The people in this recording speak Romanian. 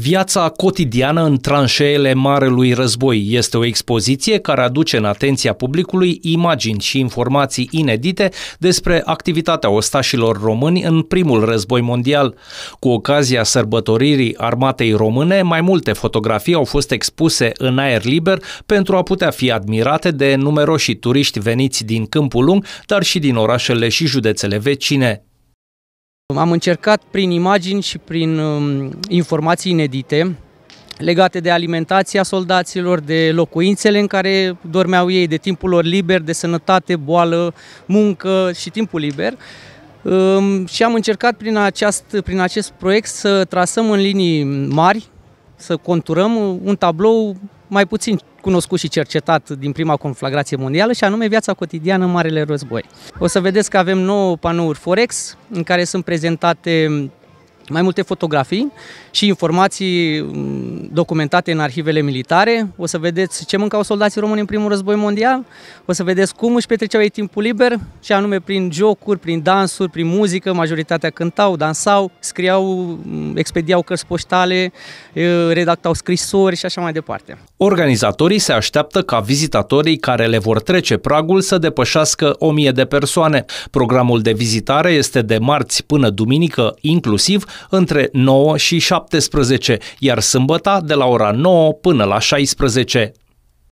Viața cotidiană în tranșeele Marelui Război este o expoziție care aduce în atenția publicului imagini și informații inedite despre activitatea ostașilor români în primul război mondial. Cu ocazia sărbătoririi armatei române, mai multe fotografii au fost expuse în aer liber pentru a putea fi admirate de numeroși turiști veniți din Câmpul Lung, dar și din orașele și județele vecine. Am încercat prin imagini și prin um, informații inedite legate de alimentația soldaților, de locuințele în care dormeau ei, de timpul lor liber, de sănătate, boală, muncă și timpul liber. Um, și am încercat prin, aceast, prin acest proiect să trasăm în linii mari, să conturăm un tablou mai puțin cunoscut și cercetat din prima conflagrație mondială și anume viața cotidiană în Marele Război. O să vedeți că avem nouă panouri Forex în care sunt prezentate mai multe fotografii și informații mm, documentate în arhivele militare. O să vedeți ce mâncau soldații români în primul război mondial, o să vedeți cum își petreceau ei timpul liber și anume prin jocuri, prin dansuri, prin muzică, majoritatea cântau, dansau, scriau, mm, expediau cărți poștale, redactau scrisori și așa mai departe. Organizatorii se așteaptă ca vizitatorii care le vor trece pragul să depășească 1000 de persoane. Programul de vizitare este de marți până duminică, inclusiv între 9 și 17, iar sâmbăta de la ora 9 până la 16.